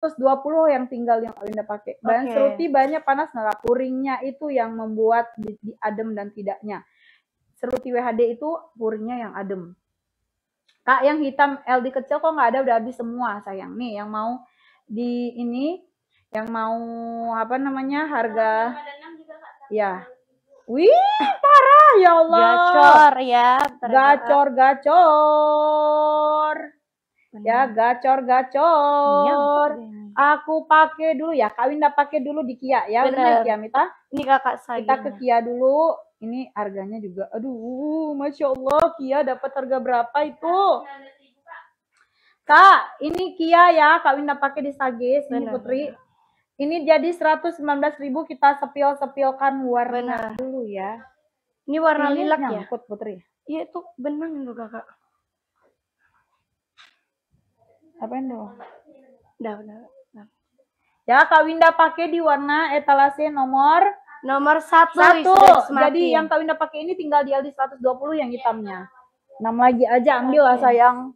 terus 20 yang tinggal yang Alinda pakai. Bahan okay. seruti banyak panas nggak puringnya itu yang membuat di, di adem dan tidaknya. Seruti WHD itu puringnya yang adem. Kak yang hitam LD kecil kok nggak ada udah habis semua sayang. Nih yang mau di ini yang mau apa namanya harga ya Wih, parah ya Allah. Gacor ya. Gacor, gacor ya gacor-gacor. Ya, aku pakai dulu ya, kawin dah pakai dulu di Kia ya. Benar Kia Mita. Ini kakak saya. Kita ke Kia dulu. Ini harganya juga aduh, Masya Allah Kia dapat harga berapa itu? Kak, ini Kia ya, Kak Winda pakai di Sagis, ini Putri. Ini jadi 119.000 kita sepil-sepilkan warna Bener. dulu ya. Ini warna ini lilak ya? Putri. Iya, itu benang loh Kakak. Sapain dong. Dah, dah. Ya, Kak Winda pakai di warna etalase nomor nomor satu. satu. Jadi yang Kak Winda pakai ini tinggal di LD 120 yang hitamnya. Iya. enam lagi aja ambil lah sayang.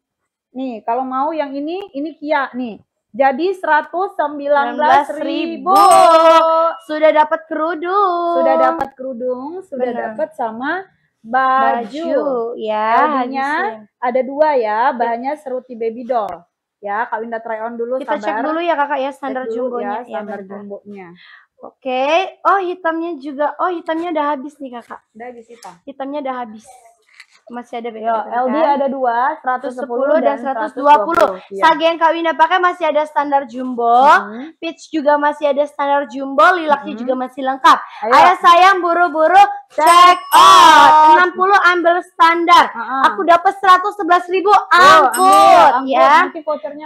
Nih, kalau mau yang ini, ini Kia nih. Jadi 119 ribu. Sudah dapat kerudung. Sudah dapat kerudung, sudah dapat sama baju. baju ya, bahannya ya. ada dua ya, bahannya seruti baby doll ya Kak Winda try on dulu kita sabar. cek dulu ya kakak ya standar jumbonya ya, ya standar ya, jumbonya oke okay. oh hitamnya juga oh hitamnya udah habis nih kakak udah habis hitam hitamnya udah habis masih ada beda. Yo, LD kan? ada dua, 110, sepuluh dan 120. 120. Sage yang kawinnya pakai masih ada standar jumbo, hmm. Peach juga masih ada standar jumbo, lilaknya hmm. juga masih lengkap. Ayo, Ayah sayang buru-buru check out. 60 ambil standar. Uh ah, -huh. Ah. Aku dapat 111 ribu angkut ya.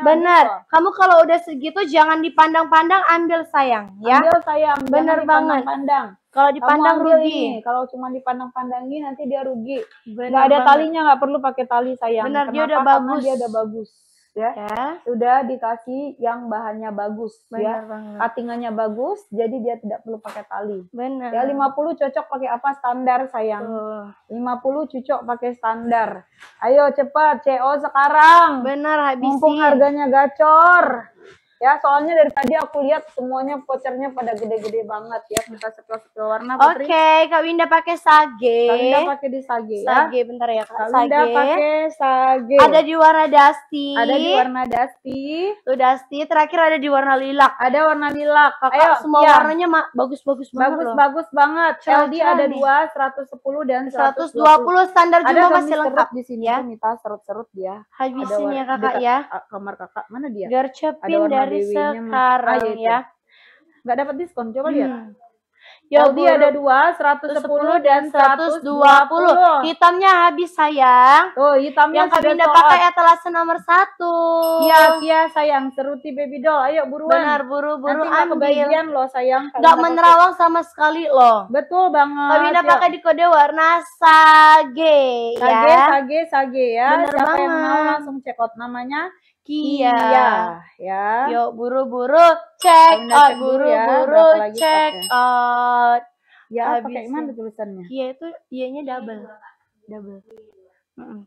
Bener. Ambil. Kamu kalau udah segitu jangan dipandang-pandang ambil sayang ya. Ambil sayang. Bener banget. Pandang. Kalau dipandang rugi. Kalau cuma dipandang pandangi nanti dia rugi. Benar gak ada banget. talinya, nggak perlu pakai tali sayang. Benar, Kenapa? dia udah Karena bagus. dia udah bagus. Ya. ya. Udah dikasih yang bahannya bagus ya. Benar ya. Banget. Katingannya bagus, jadi dia tidak perlu pakai tali. Benar. Ya 50 cocok pakai apa standar sayang. Uh. 50 cocok pakai standar. Ayo cepat CO sekarang. Benar habisin. Mumpung harganya gacor. Ya, soalnya dari tadi aku lihat semuanya vouchernya pada gede-gede banget ya. Kita sekelas setel warna. Oke, okay, Kak Winda pakai sage. Kak Winda pakai di sage. Ya. Sage, ya. bentar ya Kak. Kak Winda pakai sage. Ada di warna dusty. Ada di warna dusty. Tuh dusty. Terakhir ada di warna lilak. Ada warna lilak. Kakak Ayo, semua iya. warnanya bagus-bagus banget bagus, loh. Bagus banget. Cel ada ada dua, seratus sepuluh dan dua puluh standar juga masih lengkap di sini ya. Minta serut-serut dia. Habisin ya Kakak ya. Kamar Kakak mana dia? Gercepin dari dari sekarang ya. ah, ya. Nggak dapat diskon, coba hmm. Ya, ya dia ada dua, seratus sepuluh dan seratus dua puluh. Hitamnya habis sayang. Oh, hitamnya yang kami udah pakai etalase nomor satu. Iya, iya sayang. Seruti baby doll, ayo buruan. Benar, buru-buru ambil. kebagian loh sayang. Gak menerawang pakai. sama sekali loh. Betul banget. Kami udah ya. pakai di kode warna sage. Sage, ya. sage, sage ya. Bener Siapa banget. yang mau langsung check out namanya? Kia. Kia ya. Yuk buru-buru check out, ya, buru-buru ya, check ya. out. Ya, Habis pakai mana tulisannya? Kia itu ianya double. Double. Mm -mm.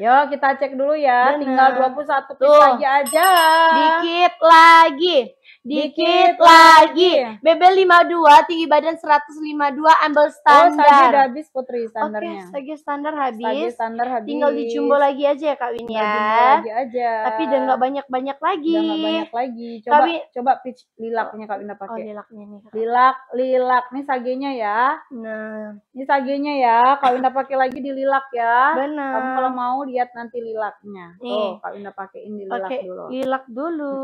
Yo, kita cek dulu ya. Bener. Tinggal 21 puluh lagi aja. Dikit lagi. Dikit lagi. BB 52 tinggi badan 152 ambil oh, standar. Oh, stage udah habis putri standarnya. Oke, okay, standar habis. Stage standar habis. Tinggal dijumbo lagi aja ya Kak Win ya. lagi aja. Tapi udah nggak banyak-banyak lagi. Udah gak banyak lagi. Coba Kami... coba pitch lilaknya Kak Winna pakai. Oh, lilaknya nih. Kak. Lilak, lilak. Nih sagenya ya. Nah, ini sagenya ya. Kak Winna pakai lagi di lilak ya. Benar. Kamu kalau mau lihat nanti lilaknya. Nih. Tuh, Kak Winna pakaiin di lilak okay. dulu. Lilak dulu.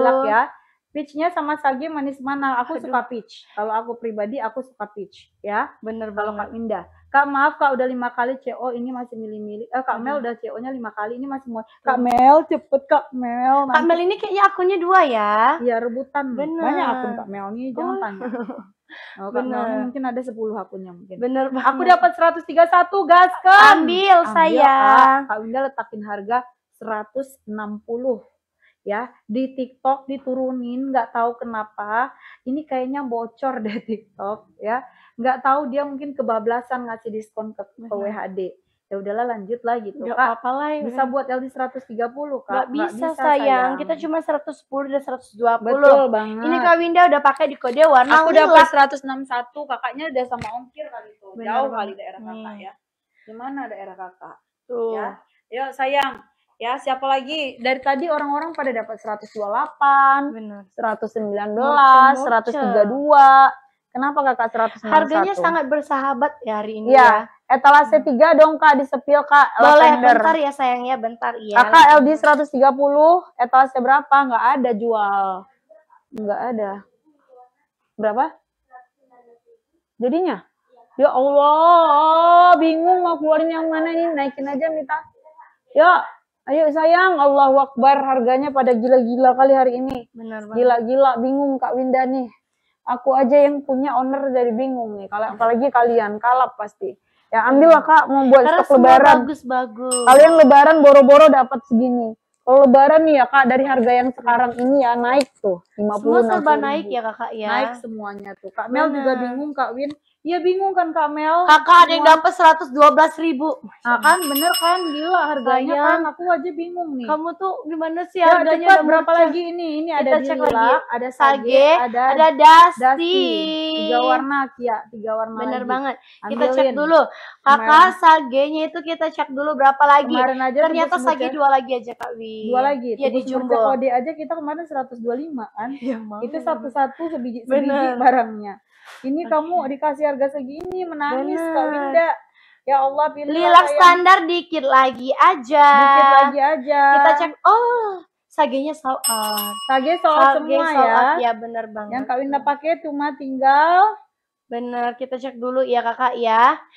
Lilak ya. Peachnya sama sage manis mana? Aku Aduh. suka peach. Kalau aku pribadi aku suka peach, ya. Bener Kalau Kak Indah. Kak maaf Kak udah lima kali CO ini masih milih-milih. Eh, Kak Mel udah CO-nya lima kali ini masih mau. Kak Mel cepet Kak Mel. Nanti. Kak Mel ini kayaknya akunnya dua ya? Iya rebutan. Bener. Banyak akun Kak Mel ini jangan oh. tanya. Oh, Bener. Mel mungkin ada sepuluh akunnya mungkin. Bener banget. Aku dapat 131 gas ke. Ambil, Ambil saya. Kak, Kak Winda letakin harga 160 ya di TikTok diturunin nggak tahu kenapa ini kayaknya bocor deh TikTok ya nggak tahu dia mungkin kebablasan ngasih diskon ke, ke WHD ya udahlah lanjut lah gitu Gak kak apa ya. bisa buat LD 130 kak Gak bisa, Gak bisa sayang. sayang kita cuma 110 dan 120 betul banget ini kak Winda udah pakai di kode warna aku udah pas 161 kakaknya udah sama ongkir kali itu jauh banget. kali daerah kakak hmm. ya gimana daerah kakak tuh ya yuk sayang ya siapa lagi dari tadi orang-orang pada dapat 128 Bener. 119 Moceng, 132 kenapa kakak 191 harganya sangat bersahabat ya hari ini ya, ya. etalase hmm. 3 dong kak di sepil kak boleh Lavender. bentar ya sayang ya bentar ya kakak LD 130 etalase berapa nggak ada jual nggak ada berapa jadinya ya Allah bingung mau keluarin yang mana ini naikin aja minta ya Ayo sayang, Allah Akbar harganya pada gila-gila kali hari ini. Benar banget. Gila-gila, bingung Kak Winda nih. Aku aja yang punya owner dari bingung nih. Kalau apalagi kalian kalap pasti. Ya ambillah Kak mau buat Karena stok lebaran. bagus-bagus. Kalian lebaran boro-boro dapat segini. Kalau lebaran nih ya Kak dari harga yang sekarang ini ya naik tuh 50 Semua serba naik ya Kakak ya. Naik semuanya tuh. Kak Mel Bener. juga bingung Kak Win Ya bingung kan Kak Mel. Kakak ada yang dapat 112 ribu. Nah kan bener kan gila harganya Sayang. kan. Aku aja bingung nih. Kamu tuh gimana sih ya, harganya cepat, berapa lagi ini? Ini ada Kita cek lagi. ada sage, ada, ada dasi. dasi. Tiga warna Kia, tiga warna Bener lagi. banget. Ambilin. Kita cek dulu. Kakak sagenya itu kita cek dulu berapa lagi. Kemarin aja Ternyata sage ya. dua lagi aja Kak Wi. Dua lagi. Ya di jumbo. Kode aja kita kemarin 125 kan. Ya, mau. itu satu-satu sebiji, sebiji barangnya ini okay. kamu dikasih harga segini menangis Bener. kak Winda ya Allah pilih lilak yang... standar dikit lagi aja dikit lagi aja kita cek oh sagenya sold out sage sold out semua sold ya out. ya bener banget yang kak Winda pakai cuma tinggal bener kita cek dulu ya kakak ya